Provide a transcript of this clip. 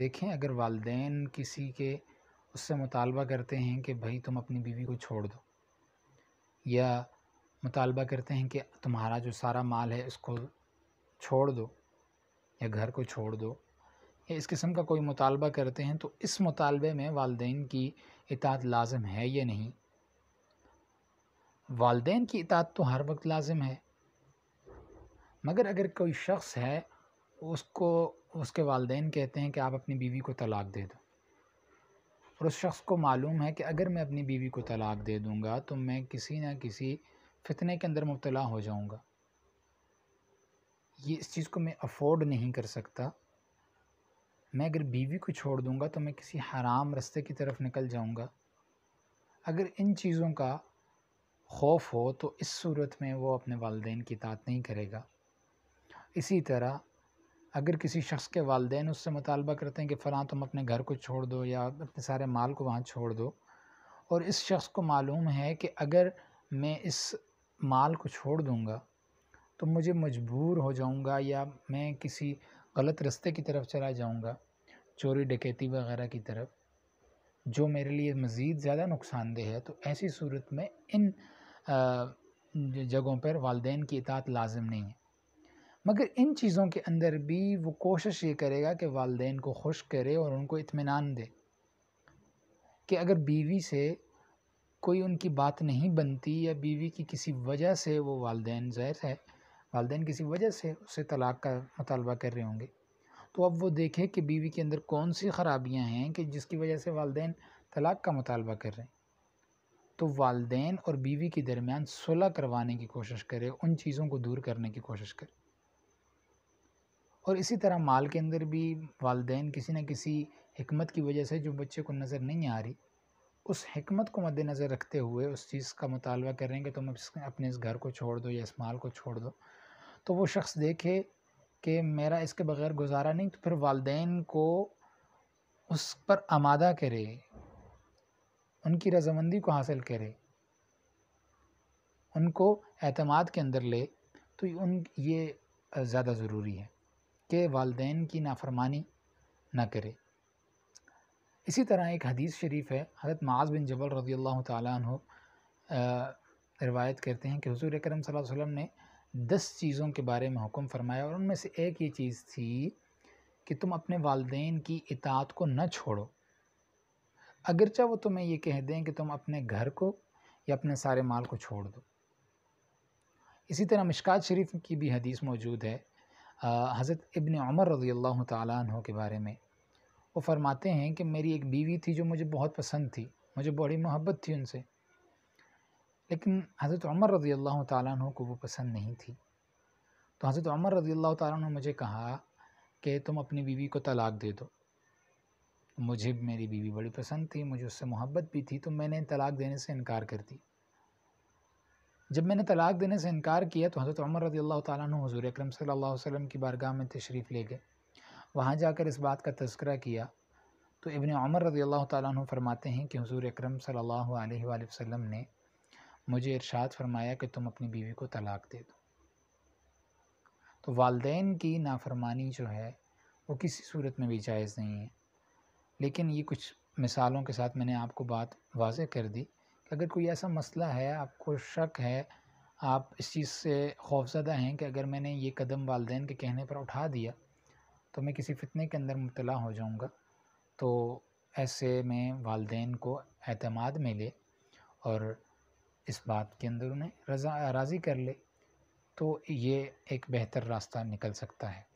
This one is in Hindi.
देखें अगर वालदे किसी के उससे मुतालबा करते हैं कि भाई तुम अपनी बीवी को छोड़ दो या मुतालबा करते हैं कि तुम्हारा जो सारा माल है इसको छोड़ दो या घर को छोड़ दो या इस किस्म का कोई मुतालबा करते हैं तो इस मुतालबे में वालदेन की इतात लाजम है या नहीं वालदे की इतात तो हर वक्त लाजम है मगर अगर कोई शख्स है उसको उसके वालदेन कहते हैं कि आप अपनी बीवी को तलाक दे दो और उस शख्स को मालूम है कि अगर मैं अपनी बीवी को तलाक दे दूँगा तो मैं किसी न किसी फितने के अंदर मुबतला हो जाऊँगा ये इस चीज़ को मैं अफोर्ड नहीं कर सकता मैं अगर बीवी को छोड़ दूँगा तो मैं किसी हराम रस्ते की तरफ निकल जाऊँगा अगर इन चीज़ों का खौफ हो तो इस सूरत में वो अपने वालदेन की तात नहीं करेगा इसी तरह अगर किसी शख्स के वालदे उससे मुतालबा करते हैं कि फ़लाँ तुम अपने घर को छोड़ दो या अपने सारे माल को वहाँ छोड़ दो और इस शख्स को मालूम है कि अगर मैं इस माल को छोड़ दूँगा तो मुझे मजबूर हो जाऊँगा या मैं किसी गलत रस्ते की तरफ चला जाऊँगा चोरी डकैती वगैरह की तरफ जो मेरे लिए मज़ीद ज़्यादा नुकसानदेह है तो ऐसी सूरत में इन जगहों पर वालदेन की इतात लाजम नहीं है मगर इन चीज़ों के अंदर भी वो कोशिश ये करेगा कि वालदेन को खुश करे और उनको इतमान दे कि अगर बीवी से कोई उनकी बात नहीं बनती या बीवी की किसी वजह से वो वालदे ज़ाहिर है वालदे किसी वजह से उसे तलाक का मुतालबा कर रहे होंगे तो अब वो देखे कि बीवी के अंदर कौन सी ख़राबियाँ हैं कि जिसकी वजह से वालदे तलाक का मुतालबा कर रहे हैं तो वालदे और बीवी के दरमियान सुलह करवाने की कोशिश करे उन चीज़ों को दूर करने की कोशिश करे और इसी तरह माल के अंदर भी वालदे किसी न किसी हमत की वजह से जो बच्चे को नज़र नहीं आ रही उस हमत को मद्दनज़र रखते हुए उस चीज़ का मुतालबा कर रहे हैं कि तुम अपने इस घर को छोड़ दो या इस माल को छोड़ दो तो वो शख्स देखे कि मेरा इसके बगैर गुजारा नहीं तो फिर वालदे को उस पर आमादा करे उनकी रजामंदी को हासिल करे उनको अतमाद के अंदर ले तो उन ये ज़्यादा ज़रूरी है के वालदेन की नाफरमानी ना करे इसी तरह एक हदीस शरीफ है हज़रत माज बिन जबल रज़ी अल्लाह तु रवायत करते हैं कि हजूर करम वसम ने दस चीज़ों के बारे में हुक्म फरमाया और उनमें से एक ये चीज़ थी कि तुम अपने वालदेन की इतात को न छोड़ो अगरचा वो तुम्हें ये कह दें कि तुम अपने घर को या अपने सारे माल को छोड़ दो इसी तरह मिशकात शरीफ की भी हदीस मौजूद है हज़रत इबन उमर रज़ी अल्लाह तह के बारे में वो फरमाते हैं कि मेरी एक बीवी थी जो मुझे बहुत पसंद थी मुझे बड़ी मोहब्बत थी उनसे लेकिन हज़रत उमर रज़ी अल्लाह तह को वो पसंद नहीं थी तो हज़रत उमर रज़ी अल्लाह तह ने मुझे कहा कि तुम अपनी बीवी को तलाक दे दो मुझे मेरी बीवी बड़ी पसंद थी मुझे उससे मोहब्बत भी थी तो मैंने तलाक देने से इनकार कर दी जब मैंने तलाक देने से इनकार किया तो हज़रत उमर रजी अल्लाह तु हज़ूर अक्रम सल्ला की बारगाह में तशरीफ़ ले गए वहाँ जाकर इस बात का तस्करा किया तो इबन उमर रजी अल्लाह तु फरमाते हैं कि हज़ूर अक्रम सल्ला ने मुझे इरशाद फरमाया कि तुम अपनी बीवी को तलाक दे दो तो वालदे की नाफरमानी जो है वो किसी सूरत में भी जायज़ नहीं है लेकिन ये कुछ मिसालों के साथ मैंने आपको बात वाज कर दी अगर कोई ऐसा मसला है आपको शक है आप इस चीज़ से खौफजदा हैं कि अगर मैंने ये कदम वालदे के कहने पर उठा दिया तो मैं किसी फितने के अंदर मुबला हो जाऊँगा तो ऐसे में वालदेन को अतमाद में ले और इस बात के अंदर उन्हें रजा राज़ी कर ले तो ये एक बेहतर रास्ता निकल सकता है